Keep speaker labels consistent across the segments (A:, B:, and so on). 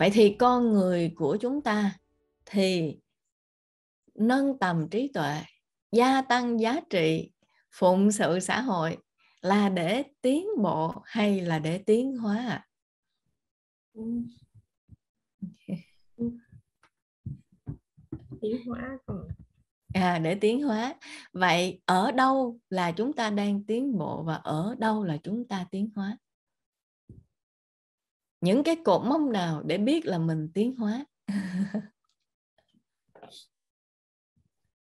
A: vậy thì con người của chúng ta thì nâng tầm trí tuệ gia tăng giá trị phụng sự xã hội là để tiến bộ hay là để tiến hóa tiến hóa à để tiến hóa vậy ở đâu là chúng ta đang tiến bộ và ở đâu là chúng ta tiến hóa
B: những cái cột mốc nào để biết là mình tiến hóa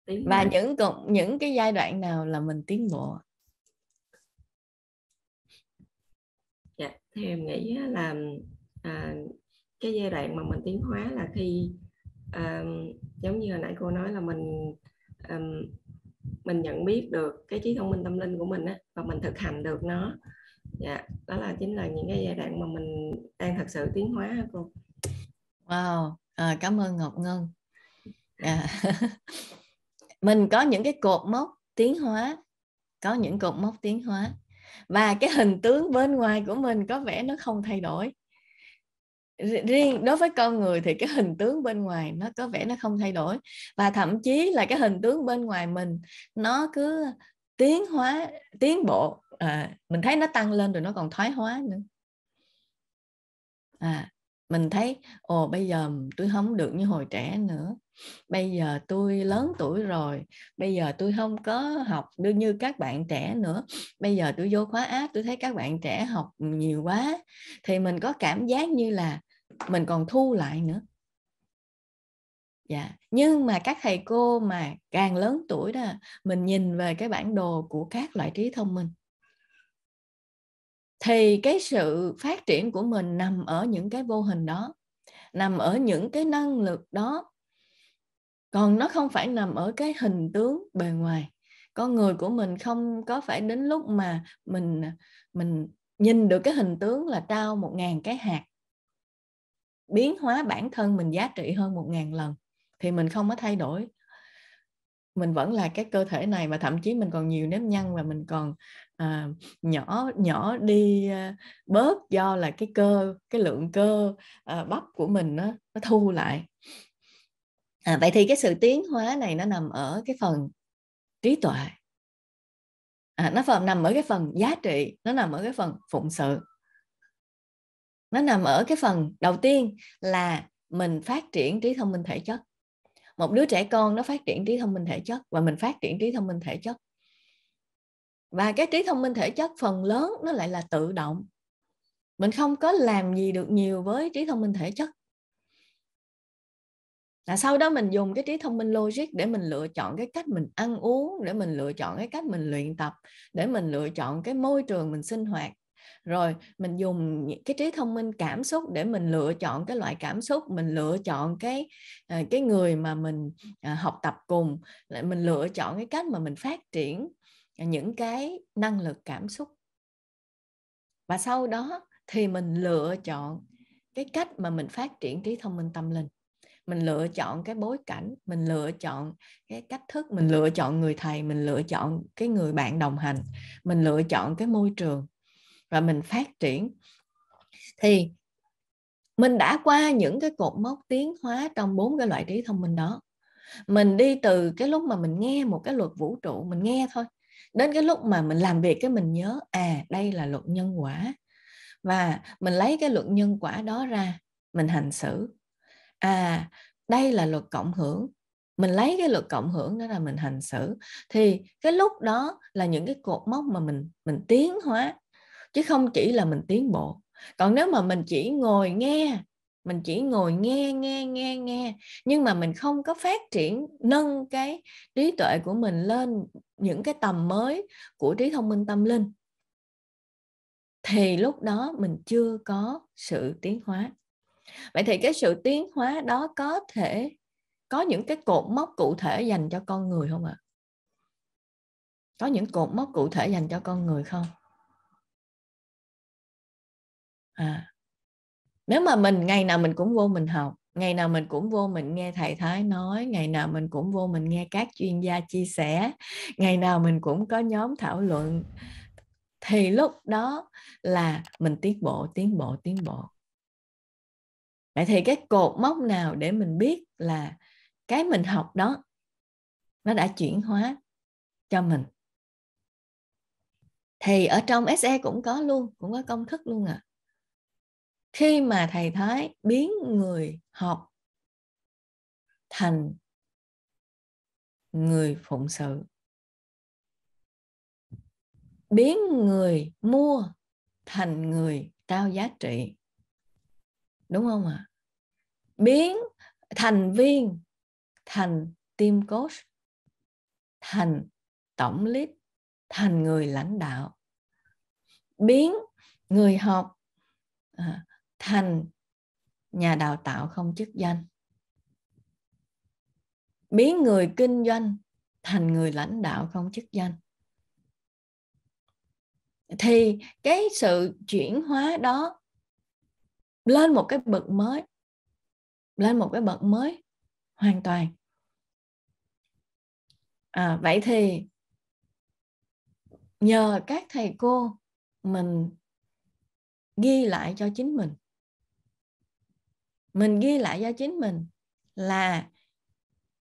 B: tiến và những cột
A: những cái giai đoạn nào là mình tiến bộ dạ theo em nghĩ là à, cái giai đoạn mà mình tiến hóa là khi à, giống như hồi nãy cô nói là mình à, mình nhận biết được cái trí thông minh tâm linh của mình á và mình thực hành được nó dạ đó là chính là những cái giai đoạn mà mình đang thật sự tiến hóa cô wow à, cảm ơn ngọc ngân à. à mình có những cái cột mốc tiến hóa có những cột mốc tiến hóa và cái hình tướng bên ngoài của mình có vẻ nó không thay đổi riêng đối với con người thì cái hình tướng bên ngoài nó có vẻ nó không thay đổi và thậm chí là cái hình tướng bên ngoài mình nó cứ tiến hóa tiến bộ à, mình thấy nó tăng lên rồi nó còn thoái hóa nữa à mình thấy ồ bây giờ tôi không được như hồi trẻ nữa bây giờ tôi lớn tuổi rồi bây giờ tôi không có học được như các bạn trẻ nữa bây giờ tôi vô khóa áp tôi thấy các bạn trẻ học nhiều quá thì mình có cảm giác như là mình còn thu lại nữa dạ nhưng mà các thầy cô mà càng lớn tuổi đó mình nhìn về cái bản đồ của các loại trí thông minh thì cái sự phát triển của mình nằm ở những cái vô hình đó nằm ở những cái năng lực đó còn nó không phải nằm ở cái hình tướng bề ngoài con người của mình không có phải đến lúc mà mình mình nhìn được cái hình tướng là trao một ngàn cái hạt biến hóa bản thân mình giá trị hơn một ngàn lần thì mình không có thay đổi mình vẫn là cái cơ thể này và thậm chí mình còn nhiều nếp nhăn và mình còn à, nhỏ nhỏ đi à, bớt do là cái cơ cái lượng cơ à, bắp của mình nó, nó thu lại à, vậy thì cái sự tiến hóa này nó nằm ở cái phần trí tuệ à, nó phần nằm ở cái phần giá trị nó nằm ở cái phần phụng sự nó nằm ở cái phần đầu tiên là mình phát triển trí thông minh thể chất một đứa trẻ con nó phát triển trí thông minh thể chất và mình phát triển trí thông minh thể chất và cái trí thông minh thể chất phần lớn nó lại là tự động mình không có làm gì được nhiều với trí thông minh thể chất là sau đó mình dùng cái trí thông minh logic để mình lựa chọn cái cách mình ăn uống để mình lựa chọn cái cách mình luyện tập để mình lựa chọn cái môi trường mình sinh hoạt rồi mình dùng cái trí thông minh cảm xúc để mình lựa chọn cái loại cảm xúc mình lựa chọn cái à, cái người mà mình à, học tập cùng lại mình lựa chọn cái cách mà mình phát triển à, những cái năng lực cảm xúc và sau đó thì mình lựa chọn cái cách mà mình phát triển trí thông minh tâm linh mình lựa chọn cái bối cảnh mình lựa chọn cái cách thức mình lựa chọn người thầy mình lựa chọn cái người bạn đồng hành mình lựa chọn cái môi trường và mình phát triển thì mình đã qua những cái cột mốc tiến hóa trong bốn cái loại trí thông minh đó mình đi từ cái lúc mà mình nghe một cái luật vũ trụ mình nghe thôi đến cái lúc mà mình làm việc cái mình nhớ à đây là luật nhân quả và mình lấy cái luật nhân quả đó ra mình hành xử à đây là luật cộng hưởng mình lấy cái luật cộng hưởng đó là mình hành xử thì cái lúc đó là những cái cột mốc mà mình mình tiến hóa chứ không chỉ là mình tiến bộ còn nếu mà mình chỉ ngồi nghe mình chỉ ngồi nghe nghe nghe nghe nhưng mà mình không có phát triển nâng cái trí tuệ của mình lên những cái tầm mới của trí thông minh tâm linh thì lúc đó mình chưa có sự tiến hóa vậy thì cái sự tiến hóa đó có thể có những cái cột mốc cụ thể dành cho con người không ạ
B: có những cột mốc cụ thể dành cho con người không à, nếu mà mình ngày nào mình cũng vô mình học ngày nào mình
A: cũng vô mình nghe thầy thái nói ngày nào mình cũng vô mình nghe các chuyên gia chia sẻ ngày nào mình cũng có nhóm thảo luận thì lúc đó là mình tiến bộ tiến bộ tiến bộ vậy thì cái cột mốc nào để mình biết là cái mình học đó nó đã chuyển hóa cho mình thì ở trong SE cũng có luôn cũng có công
B: thức luôn ạ à khi mà thầy thái biến người học thành người phụng sự biến người mua thành người cao giá trị đúng không ạ à? biến
A: thành viên thành team coach thành tổng lead thành người lãnh đạo biến người học à, thành nhà đào tạo không chức danh biến người kinh doanh thành người lãnh đạo không chức danh thì cái sự chuyển
B: hóa đó lên một cái bậc mới lên một cái bậc mới hoàn toàn à, vậy thì nhờ các thầy cô mình
A: ghi lại cho chính mình mình ghi lại cho chính mình
B: là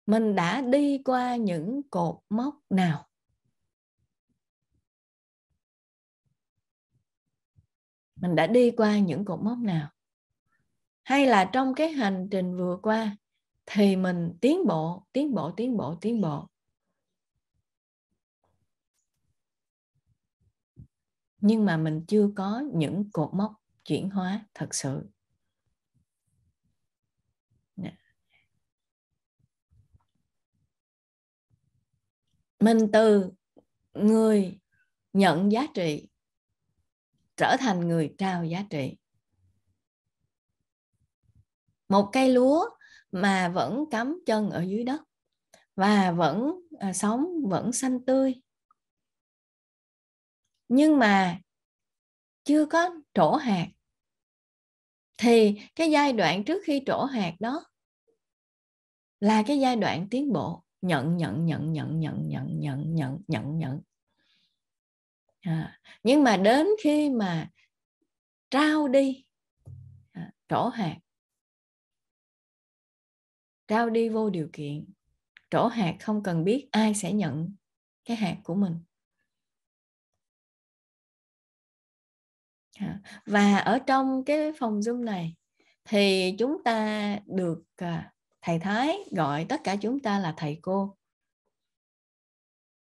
B: mình đã đi qua những cột mốc nào mình đã đi qua những cột mốc nào hay là trong cái hành trình vừa
A: qua thì mình tiến bộ tiến bộ tiến bộ tiến bộ nhưng mà mình chưa có những
B: cột mốc chuyển hóa thật sự mình từ người nhận giá trị trở thành
A: người trao giá trị một cây lúa
B: mà vẫn cắm chân ở dưới đất và vẫn à, sống vẫn xanh tươi nhưng mà chưa có trổ hạt thì cái giai đoạn trước khi trổ hạt đó
A: là cái giai đoạn tiến bộ nhận nhận nhận nhận nhận nhận nhận
B: nhận nhận nhận à, nhưng mà đến khi mà trao đi à, trổ hạt trao đi vô điều kiện trổ hạt không cần biết ai sẽ nhận cái hạt của mình à, và ở trong cái phòng zoom này thì chúng ta được
A: à, thầy thái gọi tất cả chúng ta là thầy cô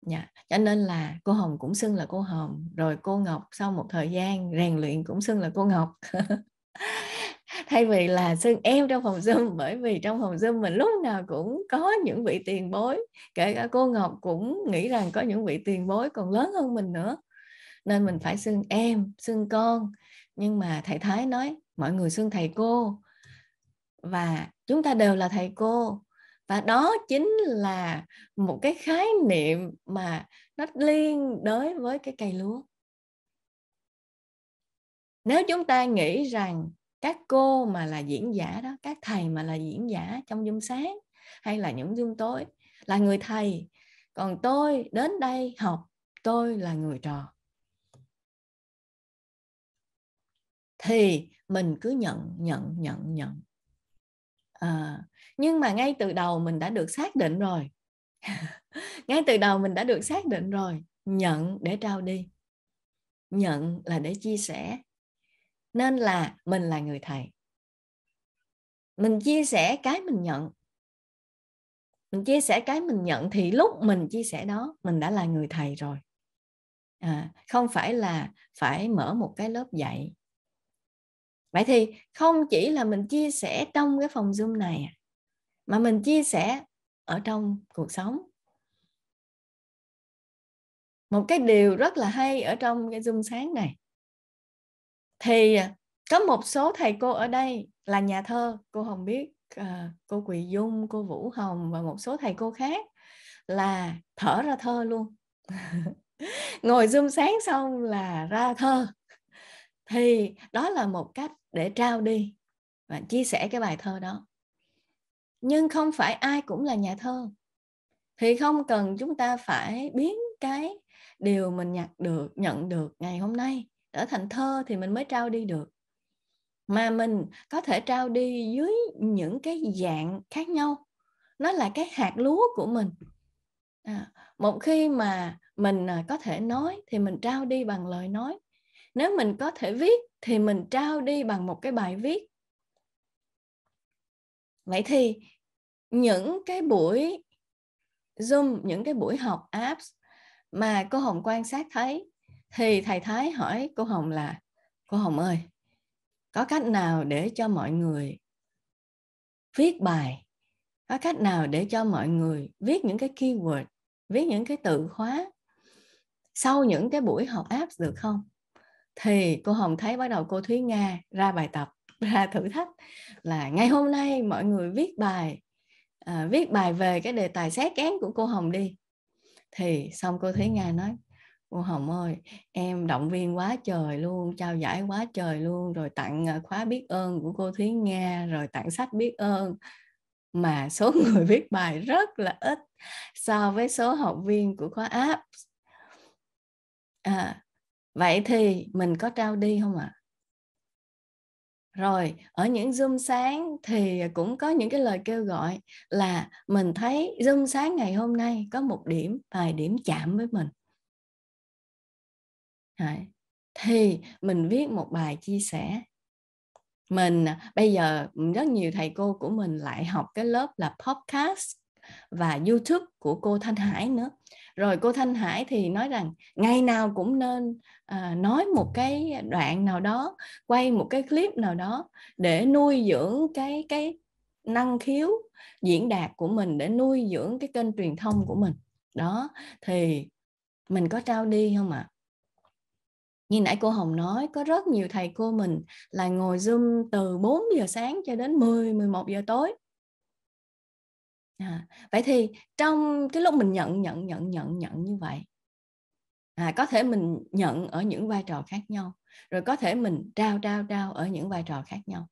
A: dạ cho nên là cô hồng cũng xưng là cô hồng rồi cô ngọc sau một thời gian rèn luyện cũng xưng là cô ngọc thay vì là xưng em trong phòng zoom bởi vì trong phòng zoom mình lúc nào cũng có những vị tiền bối kể cả cô ngọc cũng nghĩ rằng có những vị tiền bối còn lớn hơn mình nữa nên mình phải xưng em xưng con nhưng mà thầy thái nói mọi người xưng thầy cô và chúng ta đều là thầy cô và đó chính là một cái khái niệm mà nó liên đối với cái cây lúa nếu chúng ta nghĩ rằng các cô mà là diễn giả đó các thầy mà là diễn giả trong dung sáng hay là những dung tối là người thầy còn tôi
B: đến đây học tôi là người trò thì mình cứ nhận nhận nhận nhận à,
A: nhưng mà ngay từ đầu mình đã được xác định rồi ngay từ đầu mình đã được xác định rồi nhận để trao đi nhận là để chia sẻ nên là mình là người thầy mình chia sẻ cái mình nhận mình chia sẻ cái mình nhận thì lúc mình chia sẻ đó mình đã là người thầy rồi à, không phải là phải mở một cái lớp dạy vậy thì không chỉ là mình chia sẻ trong cái phòng zoom này à,
B: mà mình chia sẻ ở trong cuộc sống một cái điều rất là hay ở trong cái zoom sáng này
A: thì à, có một số thầy cô ở đây là nhà thơ cô hồng biết à, cô quỳ dung cô vũ hồng và một số thầy cô khác là thở ra thơ luôn ngồi zoom sáng xong là ra thơ thì đó là một cách để trao đi và chia sẻ cái bài thơ đó nhưng không phải ai cũng là nhà thơ thì không cần chúng ta phải biến cái điều mình nhặt được nhận được ngày hôm nay trở thành thơ thì mình mới trao đi được mà mình có thể trao đi dưới những cái dạng khác nhau nó là cái hạt lúa của mình à, một khi mà mình à, có thể nói thì mình trao đi bằng lời nói nếu mình có thể viết thì mình trao đi bằng một cái bài viết vậy thì những cái buổi zoom những cái buổi học apps mà cô hồng quan sát thấy thì thầy thái hỏi cô hồng là cô hồng ơi có cách nào để cho mọi người viết bài có cách nào để cho mọi người viết những cái keyword viết những cái từ khóa sau những cái buổi học apps được không thì cô Hồng thấy bắt đầu cô Thúy Nga ra bài tập ra thử thách là ngày hôm nay mọi người viết bài à, viết bài về cái đề tài xét kén của cô Hồng đi thì xong cô Thúy Nga nói cô Hồng ơi em động viên quá trời luôn trao giải quá trời luôn rồi tặng à, khóa biết ơn của cô Thúy Nga rồi tặng sách biết ơn mà số người viết bài rất là ít so với số học viên của khóa apps à, vậy thì mình có trao đi không ạ rồi ở những zoom sáng thì cũng có những cái lời kêu gọi là mình thấy zoom sáng ngày hôm nay có một điểm vài điểm chạm với mình Đấy. thì mình viết một bài chia sẻ mình à, bây giờ rất nhiều thầy cô của mình lại học cái lớp là podcast và youtube của cô thanh hải nữa rồi cô thanh hải thì nói rằng ngày nào cũng nên à, nói một cái đoạn nào đó quay một cái clip nào đó để nuôi dưỡng cái cái năng khiếu diễn đạt của mình để nuôi dưỡng cái kênh truyền thông của mình đó thì mình có trao đi không ạ à? như nãy cô Hồng nói có rất nhiều thầy cô mình là ngồi zoom từ 4 giờ sáng cho đến 10 11 giờ tối à, vậy thì trong cái lúc mình nhận nhận nhận nhận nhận như vậy à, có thể mình nhận ở những vai trò khác nhau rồi có thể mình trao trao trao ở những vai trò khác nhau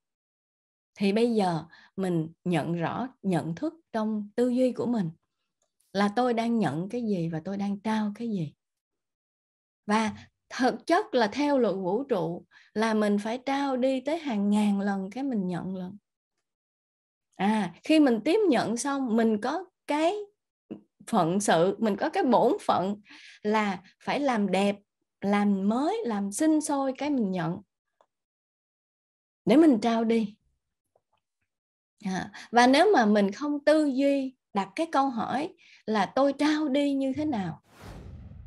A: thì bây giờ mình nhận rõ nhận thức trong tư duy của mình là tôi đang nhận cái gì và tôi đang trao cái gì và thực chất là theo luật vũ trụ là mình phải trao đi tới hàng ngàn lần cái mình nhận lần à khi mình tiếp nhận xong mình có cái phận sự mình có cái bổn phận là phải làm đẹp làm mới làm sinh sôi cái mình nhận để mình trao đi à, và nếu mà mình không tư duy đặt cái câu hỏi là tôi trao đi như thế nào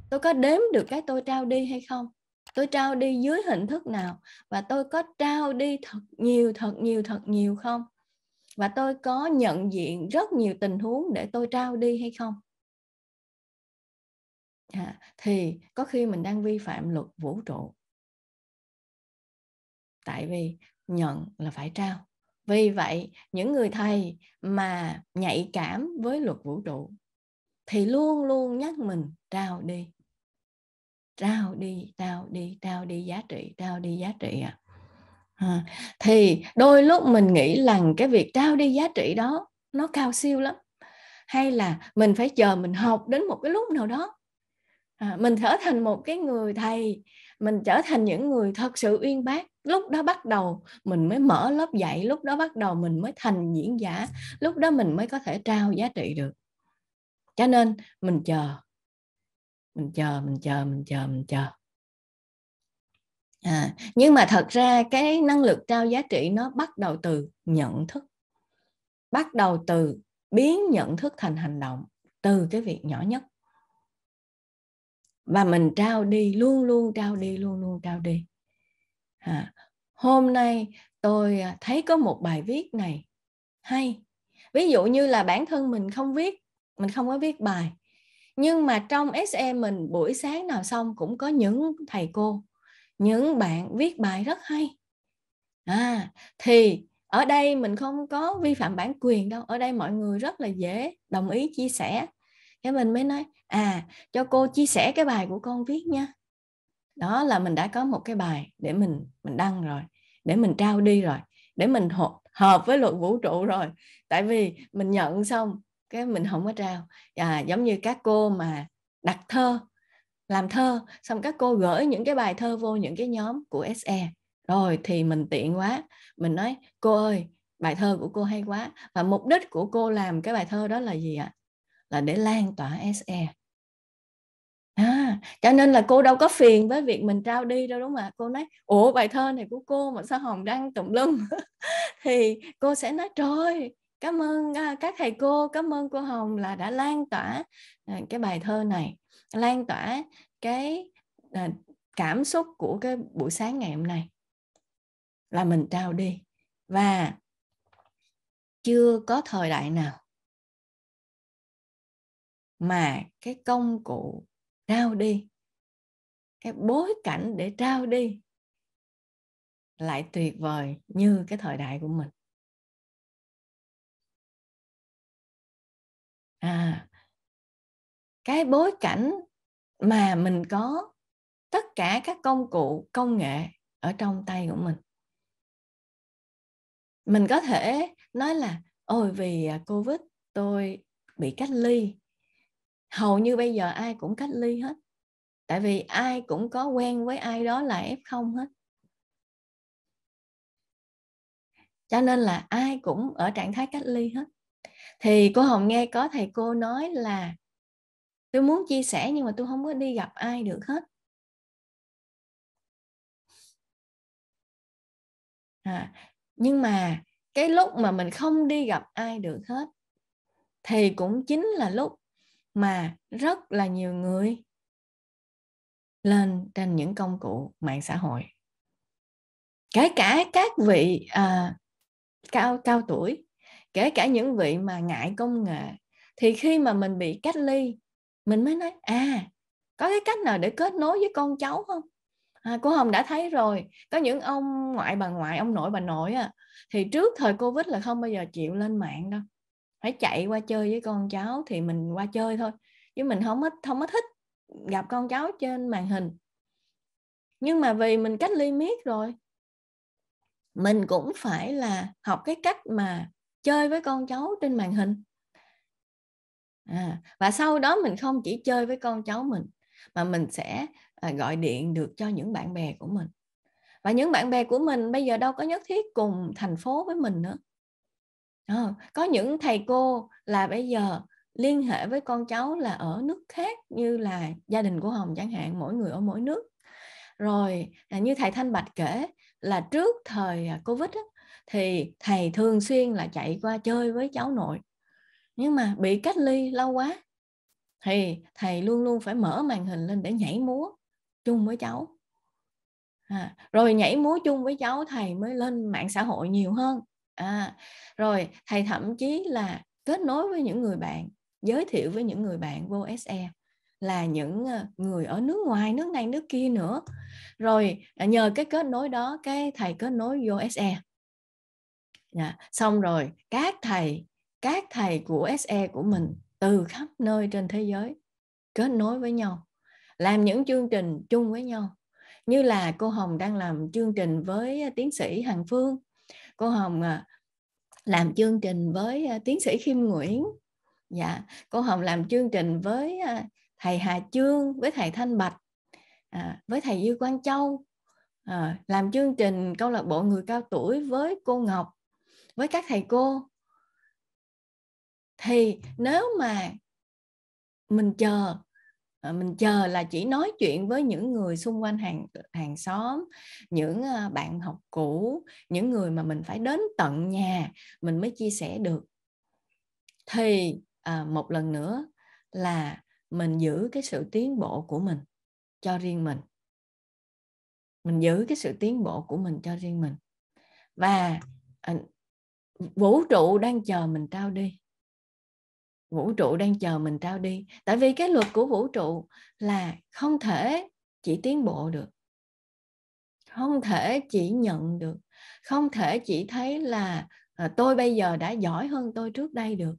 A: tôi có đếm được cái tôi trao đi hay không tôi trao đi dưới hình thức nào và tôi có trao đi thật nhiều thật nhiều thật nhiều không và tôi có
B: nhận diện rất nhiều tình huống để tôi trao đi hay không à, thì có khi mình đang vi phạm luật vũ trụ
A: tại vì nhận là phải trao vì vậy những người thầy mà nhạy cảm với luật vũ trụ thì luôn luôn nhắc mình trao đi trao đi trao đi trao đi giá trị trao đi giá trị ạ à à, thì đôi lúc mình nghĩ rằng cái việc trao đi giá trị đó nó cao siêu lắm hay là mình phải chờ mình học đến một cái lúc nào đó à, mình trở thành một cái người thầy mình trở thành những người thật sự uyên bác lúc đó bắt đầu mình mới mở lớp dạy lúc đó bắt đầu mình mới thành diễn giả lúc đó mình mới có thể trao giá trị được cho nên mình chờ mình chờ mình chờ mình chờ mình chờ à, nhưng mà thật ra cái năng lực trao giá trị nó bắt đầu từ nhận thức bắt đầu từ biến nhận thức thành hành động từ cái việc nhỏ nhất và mình trao đi luôn luôn trao đi luôn luôn trao đi à, hôm nay tôi à, thấy có một bài viết này hay ví dụ như là bản thân mình không viết mình không có viết bài nhưng mà trong SE mình buổi sáng nào xong cũng có những thầy cô những bạn viết bài rất hay à thì ở đây mình không có vi phạm bản quyền đâu ở đây mọi người rất là dễ đồng ý chia sẻ cái mình mới nói à cho cô chia sẻ cái bài của con viết nha đó là mình đã có một cái bài để mình mình đăng rồi để mình trao đi rồi để mình hợp, hợp với luật vũ trụ rồi tại vì mình nhận xong cái mình không có trao à, giống như các cô mà đặt thơ làm thơ xong các cô gửi những cái bài thơ vô những cái nhóm của SE rồi thì mình tiện quá mình nói cô ơi bài thơ của cô hay quá và mục đích của cô làm cái bài thơ đó là gì ạ là để lan tỏa SE À, cho nên là cô đâu có phiền với việc mình trao đi đâu đúng không ạ? Cô nói, ủa bài thơ này của cô mà sao Hồng đăng tùm lum? thì cô sẽ nói, trời cảm ơn à, các thầy cô, cảm ơn cô Hồng là đã lan tỏa à, cái bài thơ này lan tỏa cái à, cảm xúc của cái buổi sáng ngày hôm nay
B: là mình trao đi và chưa có thời đại nào mà cái công cụ trao đi cái bối cảnh để trao đi lại tuyệt vời như cái thời đại của mình à cái bối cảnh mà mình có tất cả các công cụ công nghệ ở trong tay của mình
A: mình có thể nói là ôi vì à, covid tôi bị cách ly hầu như bây giờ ai cũng cách ly hết tại vì ai cũng có quen với ai đó là f không hết cho nên là ai cũng ở trạng thái cách ly hết
B: thì cô hồng nghe có thầy cô nói là tôi muốn chia sẻ nhưng mà tôi không có đi gặp ai được hết à, nhưng mà cái lúc mà mình không đi gặp ai được
A: hết thì cũng chính là lúc mà rất là nhiều người
B: lên trên những công cụ mạng xã hội kể cả các vị à, cao cao tuổi kể cả những
A: vị mà ngại công nghệ thì khi mà mình bị cách ly mình mới nói à có cái cách nào để kết nối với con cháu không à, cô hồng đã thấy rồi có những ông ngoại bà ngoại ông nội bà nội à, thì trước thời covid là không bao giờ chịu lên mạng đâu phải chạy qua chơi với con cháu thì mình qua chơi thôi chứ mình không ít không có thích gặp con cháu trên màn hình nhưng mà vì mình cách ly miết rồi mình cũng phải là học cái cách mà chơi với con cháu trên màn hình à, và sau đó mình không chỉ chơi với con cháu mình mà mình sẽ à, gọi điện được cho những bạn bè của mình và những bạn bè của mình bây giờ đâu có nhất thiết cùng thành phố với mình nữa à, có những thầy cô là bây giờ liên hệ với con cháu là ở nước khác như là gia đình của hồng chẳng hạn mỗi người ở mỗi nước rồi à, như thầy thanh bạch kể là trước thời à, covid á, thì thầy thường xuyên là chạy qua chơi với cháu nội nhưng mà bị cách ly lâu quá thì thầy luôn luôn phải mở màn hình lên để nhảy múa chung với cháu à, rồi nhảy múa chung với cháu thầy mới lên mạng xã hội nhiều hơn à, rồi thầy thậm chí là kết nối với những người bạn giới thiệu với những người bạn vô SE là những ờ, người ở nước ngoài nước này nước kia nữa rồi à, nhờ cái kết nối đó cái thầy kết nối vô SE à, dạ, xong rồi các thầy các thầy của SE của mình từ khắp nơi trên thế giới kết nối với nhau làm những chương trình chung với nhau như là cô Hồng đang làm chương trình với à, tiến sĩ Hằng Phương cô Hồng à, làm chương trình với à, tiến sĩ Kim Nguyễn dạ cô Hồng làm chương trình với thầy Hà Chương với thầy Thanh Bạch à, với thầy Dư Quang Châu à, làm chương trình câu lạc bộ người cao tuổi với cô Ngọc với các thầy cô thì nếu mà mình chờ ờ, mình chờ là chỉ nói chuyện với những người xung quanh hàng hàng xóm những ờ, bạn học cũ những người mà mình phải đến tận nhà mình mới chia sẻ được thì à, một lần nữa là mình giữ cái sự tiến
B: bộ của mình cho riêng mình mình giữ cái sự tiến bộ của mình cho riêng mình và à, vũ trụ đang chờ mình trao
A: đi vũ trụ đang chờ mình trao đi tại vì cái luật của vũ trụ là không thể chỉ tiến bộ được không thể chỉ nhận được không thể chỉ thấy là à, tôi bây giờ đã giỏi hơn tôi trước đây được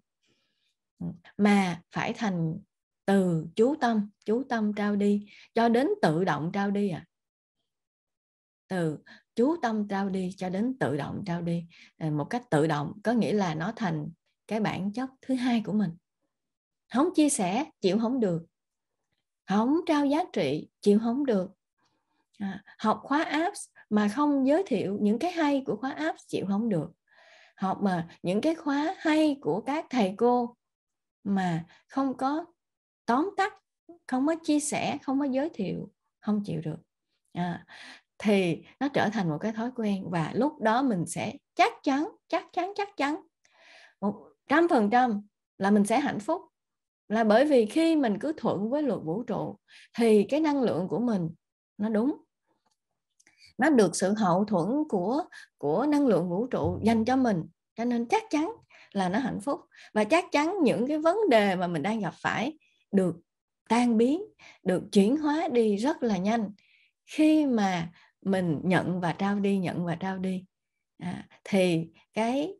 A: mà phải thành từ chú tâm chú tâm trao đi cho đến tự động trao đi à từ chú tâm trao đi cho đến tự động trao đi ờ, một cách tự động có nghĩa là nó thành cái bản chất thứ hai của mình không chia sẻ chịu không được không trao giá trị chịu không được à, học khóa apps mà không giới thiệu những cái hay của khóa apps chịu không được học mà những cái khóa hay của các thầy cô mà không có tóm tắt không có chia sẻ không có giới thiệu không chịu được à, thì nó trở thành một cái thói quen và lúc đó mình sẽ chắc chắn chắc chắn chắc chắn một trăm phần trăm là mình sẽ hạnh phúc là bởi vì khi mình cứ thuận với luật vũ trụ thì cái năng lượng của mình nó đúng nó được sự hậu thuẫn của của năng lượng vũ trụ dành cho mình cho nên chắc chắn là nó hạnh phúc và chắc chắn những cái vấn đề mà mình đang gặp phải được tan biến được chuyển hóa đi rất là nhanh khi mà mình nhận và trao đi nhận và trao đi à, thì cái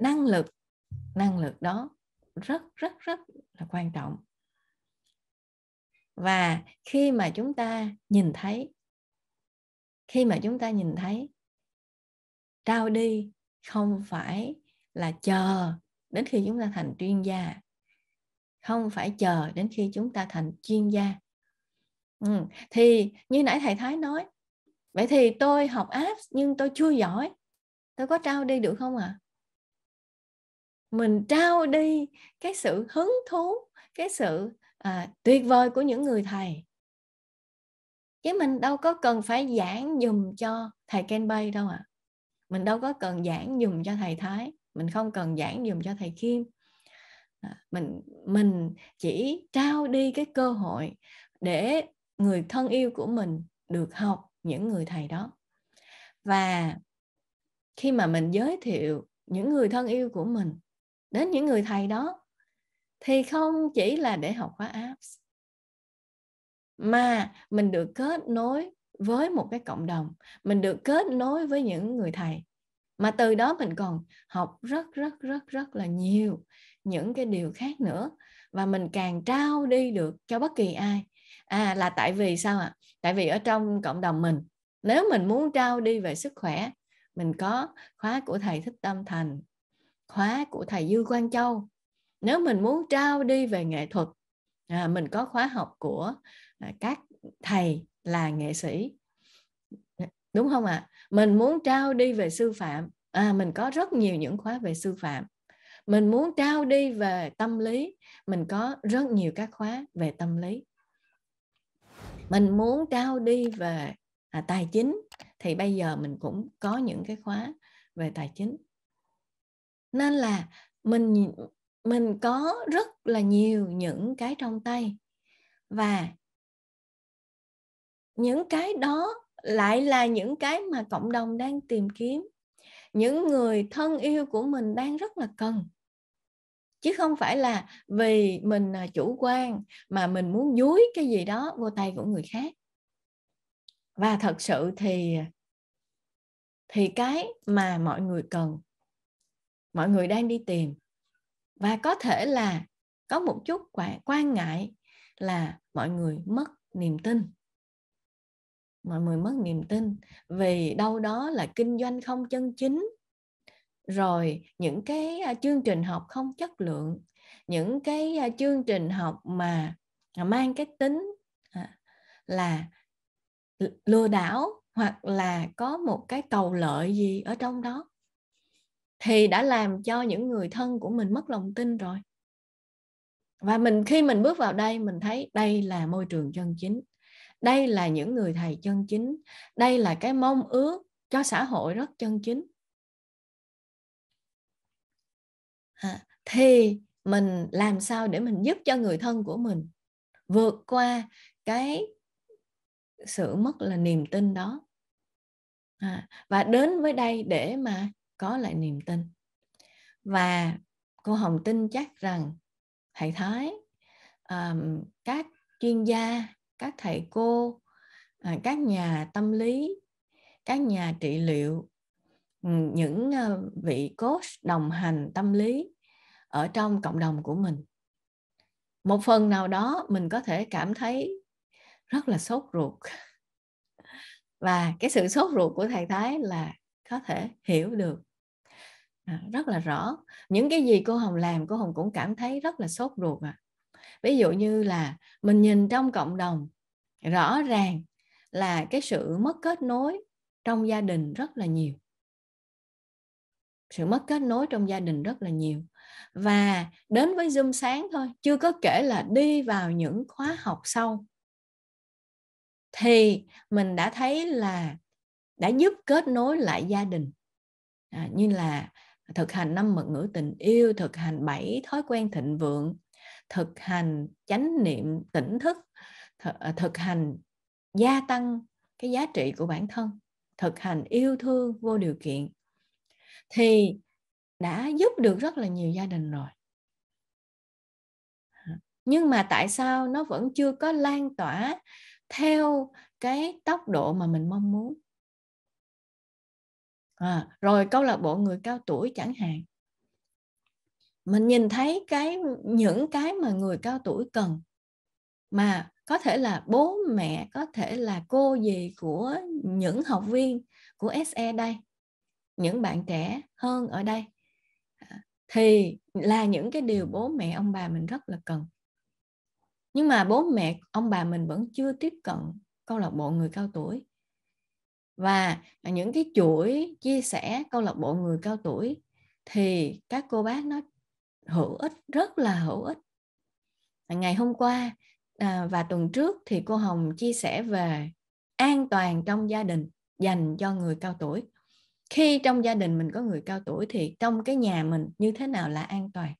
A: năng lực năng lực đó rất rất rất là quan trọng và khi mà chúng ta nhìn thấy khi mà chúng ta nhìn thấy trao đi không phải là chờ đến khi chúng ta thành chuyên gia không phải chờ đến khi chúng ta thành chuyên gia ừ. thì như nãy thầy thái nói vậy thì tôi học apps nhưng tôi chưa giỏi tôi có trao đi được không ạ à? mình trao đi cái sự hứng thú cái sự à, tuyệt vời của những người thầy chứ mình đâu có cần phải giảng dùm cho thầy Ken Bay đâu ạ à. mình đâu có cần giảng dùm cho thầy Thái mình không cần giảng dùm cho thầy Kim à, mình mình chỉ trao đi cái cơ hội để người thân yêu của mình được học những người thầy đó và khi mà mình giới thiệu những người thân yêu của mình đến những người thầy đó thì không chỉ là để học khóa apps mà mình được kết nối với một cái cộng đồng mình được kết nối với những người thầy mà từ đó mình còn học rất rất rất rất là nhiều những cái điều khác nữa và mình càng trao đi được cho bất kỳ ai à là tại vì sao ạ à? tại vì ở trong cộng đồng mình nếu mình muốn trao đi về sức khỏe mình có khóa của thầy thích tâm thành khóa của thầy Dư Quang Châu nếu mình muốn trao đi về nghệ thuật à, mình có khóa học của à, các thầy là nghệ sĩ đúng không ạ à? mình muốn trao đi về sư phạm à, mình có rất nhiều những khóa về sư phạm mình muốn trao đi về tâm lý mình có rất nhiều các khóa về tâm lý mình muốn trao đi về à, tài chính thì bây giờ mình cũng có những cái khóa về tài chính nên là mình mình có rất là nhiều những cái trong tay và những cái đó lại là những cái mà cộng đồng đang tìm kiếm những người thân yêu của mình đang rất là cần chứ không phải là vì mình à, chủ quan mà mình muốn dúi cái gì đó vô tay của người khác và thật sự thì à, thì cái mà mọi người cần mọi người đang đi tìm và có thể là có một chút quan ngại là mọi người mất niềm tin mọi người mất niềm tin vì đâu đó là kinh doanh không chân chính rồi những cái à, chương trình học không chất lượng những cái à, chương trình học mà mang cái tính à, là lừa đảo hoặc là có một cái cầu lợi gì ở trong đó thì đã làm cho những người thân của mình mất lòng tin rồi và mình khi mình bước vào đây mình thấy đây là môi trường chân chính đây là những người thầy chân chính đây là cái mong ước
B: cho xã hội rất chân chính à, thì mình làm sao để mình giúp cho người thân của mình vượt qua
A: cái sự mất là niềm tin đó à, và đến với đây để mà có lại niềm tin và cô hồng tin chắc rằng thầy thái các chuyên gia các thầy cô à, các nhà tâm lý các nhà trị liệu những ờ, vị coach đồng hành tâm lý ở trong cộng đồng của mình một phần nào đó mình có thể cảm thấy rất là sốt ruột và cái sự sốt ruột của thầy thái là có thể hiểu được à, rất là rõ những cái gì cô hồng làm cô hồng cũng cảm thấy rất là sốt ruột à ví dụ như là mình nhìn trong cộng đồng rõ ràng là cái sự mất kết nối trong gia đình rất là nhiều sự mất kết nối trong gia đình rất là nhiều và đến với zoom sáng thôi chưa có kể là đi vào những khóa học sau thì mình đã thấy là đã giúp kết nối lại gia đình à, như là thực hành năm mật ngữ tình yêu thực hành bảy thói quen thịnh vượng thực hành chánh niệm tỉnh thức à, thực hành gia tăng cái giá trị của bản thân thực hành yêu thương vô điều kiện thì đã giúp được rất là nhiều gia đình rồi nhưng mà tại sao nó vẫn chưa có lan tỏa theo cái tốc độ mà mình mong muốn à, rồi câu lạc bộ người cao tuổi chẳng hạn mình nhìn thấy cái những cái mà người cao tuổi cần mà có thể là bố mẹ có thể là cô dì của những học viên của SE đây những bạn trẻ hơn ở đây à, thì là những cái điều bố mẹ ông bà mình rất là cần nhưng mà bố mẹ ông bà mình vẫn chưa tiếp cận câu lạc bộ người cao tuổi và những cái chuỗi chia sẻ câu lạc bộ người cao tuổi thì các cô bác nó hữu ích rất là hữu ích ngày hôm qua à, và tuần trước thì cô hồng chia sẻ về an toàn trong gia đình dành cho người cao tuổi khi trong gia đình mình có người cao tuổi thì trong cái nhà mình như thế nào là an toàn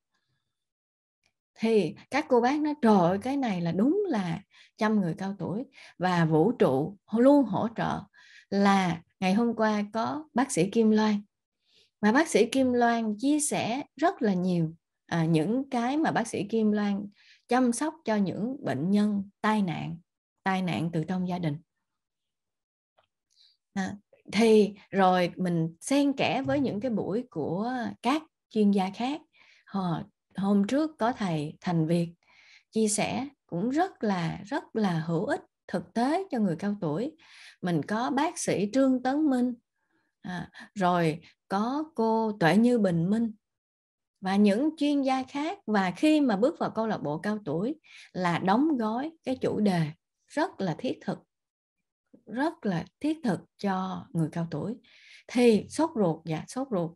A: thì các cô bác nói trời cái này là đúng là chăm người cao tuổi và vũ trụ luôn hỗ trợ là ngày hôm qua có bác sĩ Kim Loan mà bác sĩ Kim Loan chia sẻ rất là nhiều à, những cái mà bác sĩ Kim Loan chăm sóc cho những bệnh nhân tai nạn tai nạn từ trong gia đình à, thì rồi mình xen kẽ với những cái buổi của các chuyên gia khác họ hôm trước có thầy Thành Việt chia sẻ cũng rất là rất là hữu ích thực tế cho người cao tuổi mình có bác sĩ Trương Tấn Minh à, rồi có cô Tuệ Như Bình Minh và những chuyên gia khác và khi mà bước vào câu lạc bộ cao tuổi là đóng gói cái chủ đề rất là thiết thực rất là thiết thực cho người cao tuổi thì sốt ruột dạ sốt ruột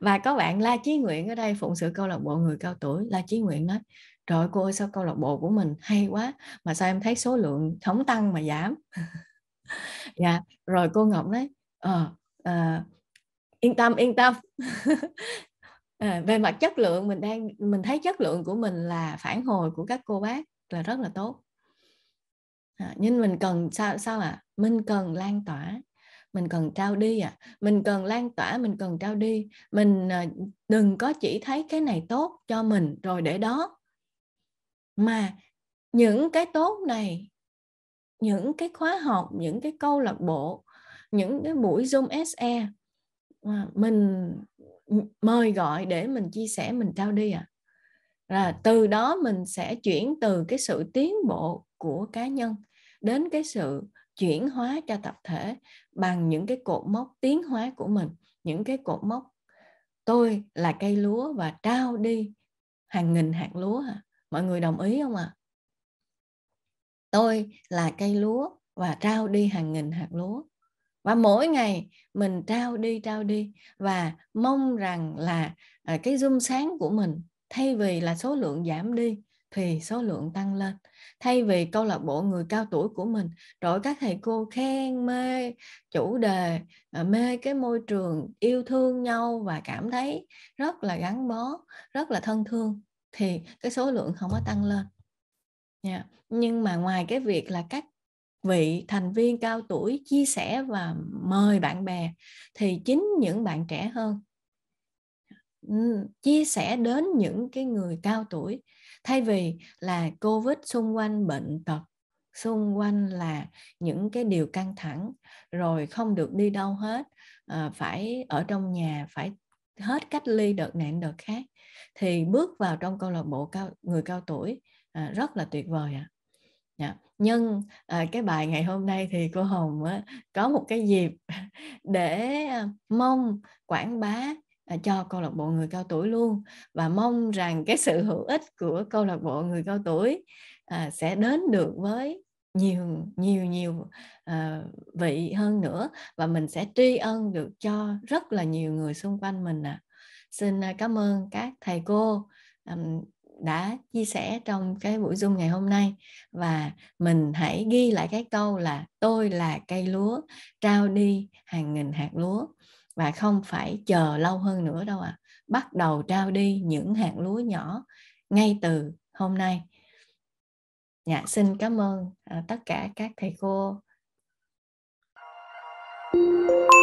A: và có bạn La Chí Nguyện ở đây phụng sự câu lạc bộ người cao tuổi La Chí Nguyện nói trời cô ơi sao câu lạc bộ của mình hay quá mà sao em thấy số lượng không tăng mà giảm dạ rồi cô Ngọc nói ờ, à, yên tâm yên tâm à, về mặt chất lượng mình đang mình thấy chất lượng của mình là phản hồi của các cô bác là rất là tốt à, nhưng mình cần sao sao ạ à? mình cần lan tỏa mình cần trao đi ạ à. mình cần lan tỏa mình cần trao đi mình à, đừng có chỉ thấy cái này tốt cho mình rồi để đó mà những cái tốt này những cái khóa học những cái câu lạc bộ những cái buổi zoom se à, mình mời gọi để mình chia sẻ mình trao đi ạ à. là từ đó mình sẽ chuyển từ cái sự tiến bộ của cá nhân đến cái sự chuyển hóa cho tập thể bằng những cái cột mốc tiến hóa của mình những cái cột mốc tôi là cây lúa và trao đi hàng nghìn hạt lúa mọi người đồng ý không ạ à? tôi là cây lúa và trao đi hàng nghìn hạt lúa và mỗi ngày mình trao đi trao đi và mong rằng là à, cái zoom sáng của mình thay vì là số lượng giảm đi thì số lượng tăng lên thay vì câu lạc bộ người cao tuổi của mình rồi các thầy cô khen mê chủ đề à, mê cái môi trường yêu thương nhau và cảm thấy rất là gắn bó rất là thân thương thì cái số lượng không có tăng lên yeah. Dạ. nhưng mà ngoài cái việc là các vị thành viên cao tuổi chia sẻ và mời bạn bè thì chính những bạn trẻ hơn ừ, chia sẻ đến những cái người cao tuổi thay vì là covid xung quanh bệnh tật xung quanh là những cái điều căng thẳng rồi không được đi đâu hết ờ, phải ở trong nhà phải hết cách ly đợt này đợt khác thì bước vào trong câu lạc bộ cao người cao tuổi à, rất là tuyệt vời ạ à. Yeah. à, cái bài ngày hôm nay thì cô hồng á, có một cái dịp để ờ, mong quảng bá Ờ, cho câu lạc bộ người cao tuổi luôn và mong rằng cái sự hữu ích của câu lạc bộ người cao tuổi ờ, sẽ đến được với nhiều nhiều nhiều ờ, vị hơn nữa và mình sẽ tri ân được cho rất là nhiều người xung quanh mình ạ à. xin cảm ơn các thầy cô đã chia sẻ trong cái buổi zoom ngày hôm nay và mình hãy ghi lại cái câu là tôi là cây lúa trao đi hàng nghìn hạt lúa và không phải chờ lâu hơn nữa đâu ạ à. bắt đầu trao đi những hạt lúa nhỏ ngay từ hôm nay dạ xin cảm ơn à, tất cả các thầy cô thank you